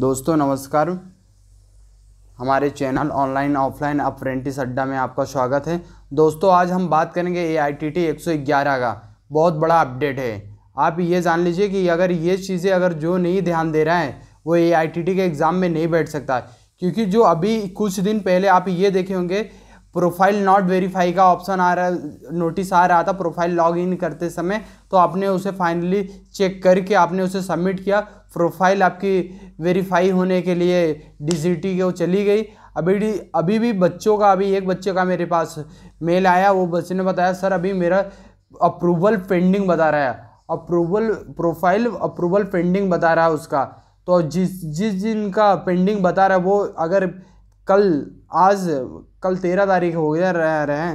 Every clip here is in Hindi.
दोस्तों नमस्कार हमारे चैनल ऑनलाइन ऑफलाइन अप्रेंटिस अड्डा में आपका स्वागत है दोस्तों आज हम बात करेंगे ए आई टी टी एक सौ ग्यारह का बहुत बड़ा अपडेट है आप ये जान लीजिए कि अगर ये चीज़ें अगर जो नहीं ध्यान दे रहा है वो ए आई टी टी के एग्ज़ाम में नहीं बैठ सकता क्योंकि जो अभी कुछ दिन पहले आप ये देखे होंगे प्रोफाइल नॉट वेरीफाई का ऑप्शन आ रहा नोटिस आ रहा था प्रोफाइल लॉग इन करते समय तो आपने उसे फाइनली चेक करके आपने उसे सबमिट किया प्रोफाइल आपकी वेरीफाई होने के लिए डी के वो चली गई अभी अभी भी बच्चों का अभी एक बच्चे का मेरे पास मेल आया वो बच्चे ने बताया सर अभी मेरा अप्रूवल पेंडिंग बता रहा है अप्रूवल प्रोफाइल अप्रूवल पेंडिंग बता रहा है उसका तो जिस जिस दिन का पेंडिंग बता रहा है वो अगर कल आज कल तेरह तारीख हो गया रह रहे हैं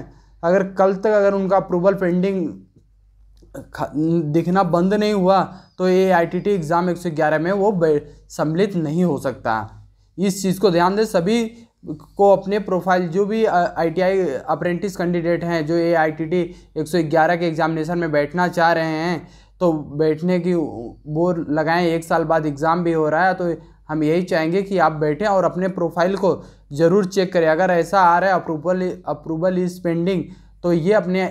अगर कल तक अगर उनका अप्रूवल पेंडिंग दिखना बंद नहीं हुआ तो ये आईटीटी एग्ज़ाम 111 में वो सम्मिलित नहीं हो सकता इस चीज़ को ध्यान दें सभी को अपने प्रोफाइल जो भी आईटीआई अप्रेंटिस कैंडिडेट हैं जो ये आईटीटी 111 के एग्ज़ामिनेशन में बैठना चाह रहे हैं तो बैठने की वो लगाएं एक साल बाद एग्ज़ाम भी हो रहा है तो हम यही चाहेंगे कि आप बैठें और अपने प्रोफाइल को ज़रूर चेक करें अगर ऐसा आ रहा है अप्रूवल अप्रूवल इज़ पेंडिंग तो ये अपने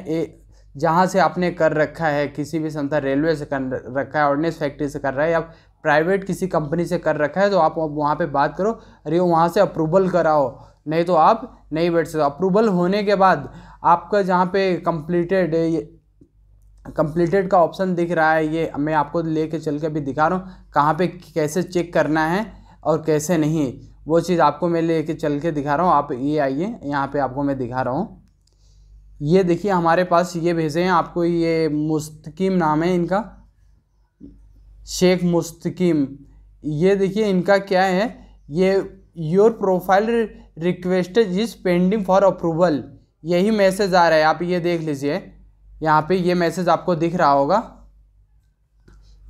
जहाँ से आपने कर रखा है किसी भी संस्था रेलवे से कर रखा है ऑर्डिनेंस फैक्ट्री से कर रहा है या प्राइवेट किसी कंपनी से कर रखा है तो आप वहाँ पे बात करो अरे वहाँ से अप्रूवल कराओ नहीं तो आप नहीं बैठ सकते अप्रूवल होने के बाद आपका जहाँ पे कंप्लीटेड कंप्लीटेड का ऑप्शन दिख रहा है ये मैं आपको ले कर चल के अभी दिखा रहा हूँ कहाँ पर कैसे चेक करना है और कैसे नहीं वो चीज़ आपको मैं ले कर चल के दिखा रहा हूँ आप ये आइए यहाँ पर आपको मैं दिखा रहा हूँ ये देखिए हमारे पास ये भेजे हैं आपको ये मुस्तकीम नाम है इनका शेख मुस्तकीम ये देखिए इनका क्या है ये your profile requested is pending for approval यही मैसेज आ रहा है आप ये देख लीजिए यहाँ पे ये मैसेज आपको दिख रहा होगा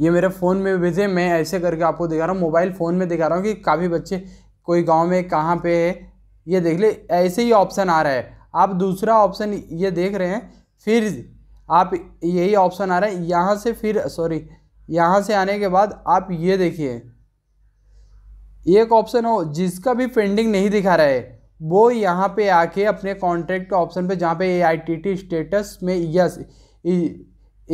ये मेरे फ़ोन में भेजे मैं ऐसे करके आपको दिखा रहा हूँ मोबाइल फ़ोन में दिखा रहा हूँ कि काफ़ी बच्चे कोई गांव में कहाँ पे है ये देख ले ऐसे ही ऑप्शन आ रहा है आप दूसरा ऑप्शन ये देख रहे हैं फिर आप यही ऑप्शन आ रहा है यहाँ से फिर सॉरी यहाँ से आने के बाद आप ये देखिए एक ऑप्शन हो जिसका भी पेंडिंग नहीं दिखा रहा है वो यहाँ पे आके अपने कॉन्ट्रैक्ट ऑप्शन पे जहाँ पे A I T T status में यस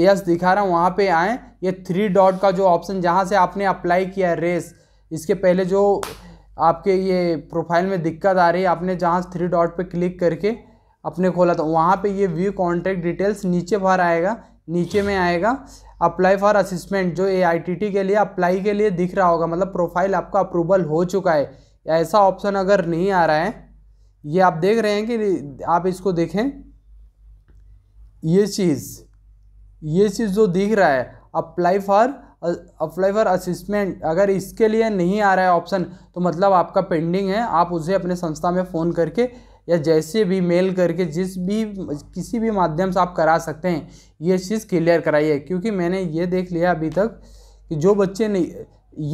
यस दिखा रहा हूँ वहाँ पे आएँ ये थ्री डॉट का जो ऑप्शन जहाँ से आपने अप्लाई किया रेस इसके पहले जो आपके ये प्रोफाइल में दिक्कत आ रही है आपने जहाँ थ्री डॉट पे क्लिक करके अपने खोला था वहाँ पे ये व्यू कॉन्टैक्ट डिटेल्स नीचे बाहर आएगा नीचे में आएगा अप्लाई फॉर असिस्मेंट जो ए के लिए अप्लाई के लिए दिख रहा होगा मतलब प्रोफाइल आपका अप्रूवल हो चुका है ऐसा ऑप्शन अगर नहीं आ रहा है ये आप देख रहे हैं कि आप इसको देखें ये चीज़ ये चीज़ जो दिख रहा है apply for apply for assessment अगर इसके लिए नहीं आ रहा है ऑप्शन तो मतलब आपका पेंडिंग है आप उसे अपने संस्था में फ़ोन करके या जैसे भी मेल करके जिस भी किसी भी माध्यम से आप करा सकते हैं ये चीज़ क्लियर कराइए क्योंकि मैंने ये देख लिया अभी तक कि जो बच्चे नहीं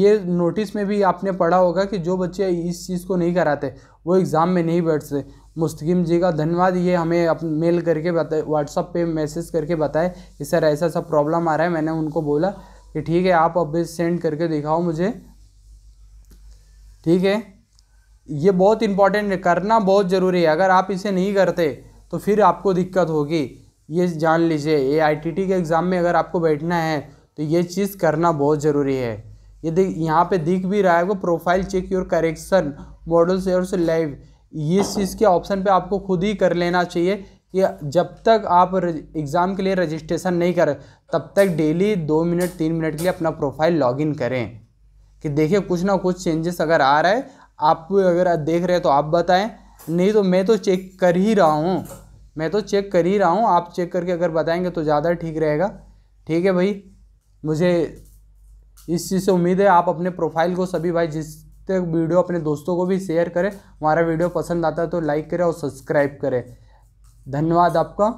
ये नोटिस में भी आपने पढ़ा होगा कि जो बच्चे इस चीज़ को नहीं कराते वो एग्ज़ाम में नहीं बैठते मुस्तकीम जी का धन्यवाद ये हमें अप मेल करके बताए व्हाट्सअप पे मैसेज करके बताए कि सर ऐसा ऐसा प्रॉब्लम आ रहा है मैंने उनको बोला कि ठीक है आप अब सेंड करके दिखाओ मुझे ठीक है ये बहुत इंपॉर्टेंट है करना बहुत ज़रूरी है अगर आप इसे नहीं करते तो फिर आपको दिक्कत होगी ये जान लीजिए ये आईटीटी के एग्ज़ाम में अगर आपको बैठना है तो ये चीज़ करना बहुत ज़रूरी है ये देख यहाँ पे दिख भी रहा है वो profile check your correction model सेयर लाइव इस चीज़ के ऑप्शन पे आपको खुद ही कर लेना चाहिए कि जब तक आप एग्ज़ाम के लिए रजिस्ट्रेशन नहीं करें तब तक डेली दो मिनट तीन मिनट के लिए अपना प्रोफाइल लॉगिन करें कि देखिए कुछ ना कुछ चेंजेस अगर आ रहा है आप अगर देख रहे हैं तो आप बताएं नहीं तो मैं तो चेक कर ही रहा हूँ मैं तो चेक कर ही रहा हूँ आप चेक करके अगर बताएंगे तो ज़्यादा ठीक रहेगा ठीक है भाई मुझे इस चीज़ से उम्मीद है आप अपने प्रोफाइल को सभी भाई जिस तक वीडियो अपने दोस्तों को भी शेयर करें हमारा वीडियो पसंद आता है तो लाइक करें और सब्सक्राइब करें धन्यवाद आपका